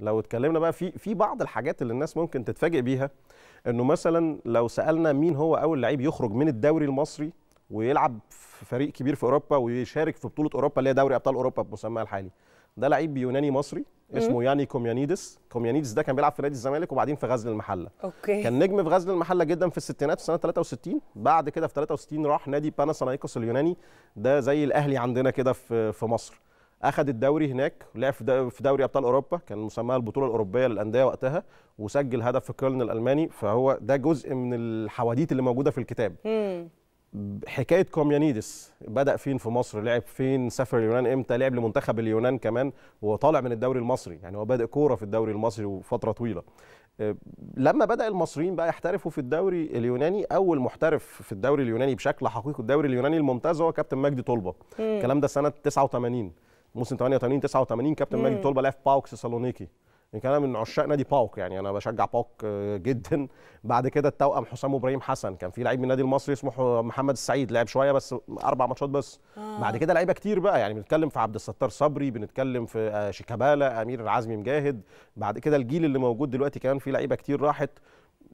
لو اتكلمنا بقى في في بعض الحاجات اللي الناس ممكن تتفاجئ بيها انه مثلا لو سالنا مين هو اول لعيب يخرج من الدوري المصري ويلعب في فريق كبير في اوروبا ويشارك في بطوله اوروبا اللي هي دوري ابطال اوروبا بمسماها الحالي ده لعيب يوناني مصري اسمه ياني كوميانيدس كوميانيدس ده كان بيلعب في نادي الزمالك وبعدين في غزل المحله اوكي كان نجم في غزل المحله جدا في الستينات في سنه 63 بعد كده في 63 راح نادي باناسينايكوس اليوناني ده زي الاهلي عندنا كده في في مصر اخذ الدوري هناك لعب في دوري ابطال اوروبا كان مسماها البطوله الاوروبيه للانديه وقتها وسجل هدف في كولن الالماني فهو ده جزء من الحواديت اللي موجوده في الكتاب مم. حكايه كوميانيدس بدا فين في مصر لعب فين سافر اليونان امتى لعب لمنتخب اليونان كمان وطالع من الدوري المصري يعني هو بادئ كوره في الدوري المصري وفتره طويله أه، لما بدا المصريين بقى يحترفوا في الدوري اليوناني اول محترف في الدوري اليوناني بشكل حقيقي الدوري اليوناني الممتاز هو كابتن مجدي طلبه الكلام ده سنه 89 موسم 88 89 كابتن ماجد طلبه لعب في باوك سالونيكي يعني انا من عشاق نادي باوك يعني انا بشجع باوك آه، جدا بعد كده التوأم حسام وابراهيم حسن كان في لعيب من النادي المصري اسمه محمد السعيد لعب شويه بس اربع ماتشات بس آه. بعد كده لعيبه كتير بقى يعني بنتكلم في عبد الستار صبري بنتكلم في آه، شيكابالا امير العزمي مجاهد بعد كده الجيل اللي موجود دلوقتي كمان في لعيبه كتير راحت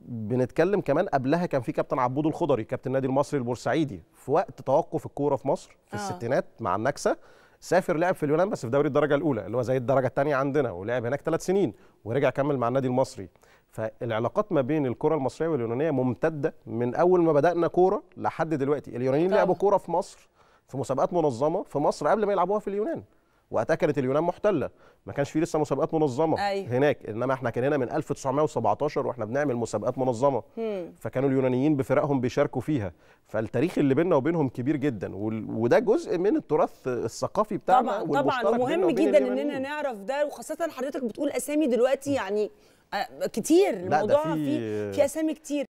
بنتكلم كمان قبلها كان في كابتن عبود الخضري كابتن النادي المصري البورسعيدي في وقت توقف الكوره في مصر في آه. الستينات مع النكسه سافر لعب في اليونان بس في دوري الدرجه الاولى اللي هو زي الدرجه الثانيه عندنا ولعب هناك ثلاث سنين ورجع كمل مع النادي المصري فالعلاقات ما بين الكره المصريه واليونانيه ممتده من اول ما بدانا كوره لحد دلوقتي اليونانيين لعبوا كوره في مصر في مسابقات منظمه في مصر قبل ما يلعبوها في اليونان وقتها كانت اليونان محتله ما كانش في لسه مسابقات منظمه أيوة. هناك انما احنا كان هنا من 1917 واحنا بنعمل مسابقات منظمه هم. فكانوا اليونانيين بفرقهم بيشاركوا فيها فالتاريخ اللي بيننا وبينهم كبير جدا وده جزء من التراث الثقافي بتاعنا طبعا طبعا ومهم جدا اننا نعرف ده وخاصه حضرتك بتقول اسامي دلوقتي يعني آه، كتير الموضوع فيه في اسامي كتير